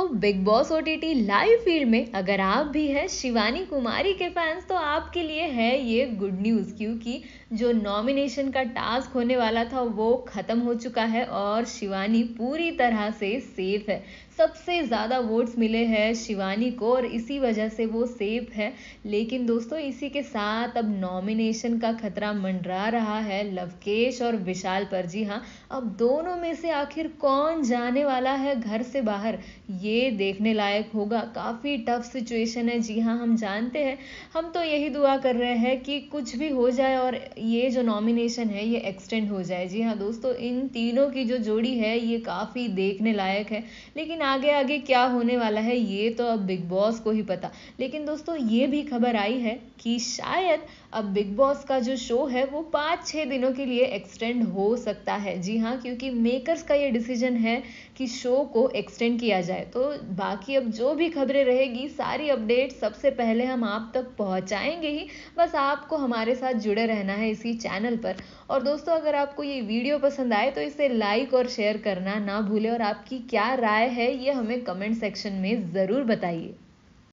दोस्तों Bigg Boss ओ live field में अगर आप भी हैं शिवानी कुमारी के फैंस तो आपके लिए है ये गुड न्यूज़ क्योंकि जो नॉमिनेशन का टास्क होने वाला था वो ख़त्म हो चुका है और शिवानी पूरी तरह से सेफ है सबसे ज़्यादा वोट्स मिले हैं शिवानी को और इसी वजह से वो सेफ है लेकिन दोस्तों इसी के साथ अब नॉमिनेशन का खतरा मंडरा रहा है लवकेश और विशाल पर जी हाँ अब दोनों में से आखिर कौन जाने वाला है घर से बाहर ये ये देखने लायक होगा काफ़ी टफ सिचुएशन है जी हाँ हम जानते हैं हम तो यही दुआ कर रहे हैं कि कुछ भी हो जाए और ये जो नॉमिनेशन है ये एक्सटेंड हो जाए जी हाँ दोस्तों इन तीनों की जो जोड़ी है ये काफ़ी देखने लायक है लेकिन आगे आगे क्या होने वाला है ये तो अब बिग बॉस को ही पता लेकिन दोस्तों ये भी खबर आई है कि शायद अब बिग बॉस का जो शो है वो पाँच छः दिनों के लिए एक्सटेंड हो सकता है जी हाँ क्योंकि मेकर्स का ये डिसीजन है कि शो को एक्सटेंड किया जाए तो तो बाकी अब जो भी खबरें रहेगी सारी अपडेट सबसे पहले हम आप तक पहुंचाएंगे ही बस आपको हमारे साथ जुड़े रहना है इसी चैनल पर और दोस्तों अगर आपको ये वीडियो पसंद आए तो इसे लाइक और शेयर करना ना भूलें और आपकी क्या राय है ये हमें कमेंट सेक्शन में ज़रूर बताइए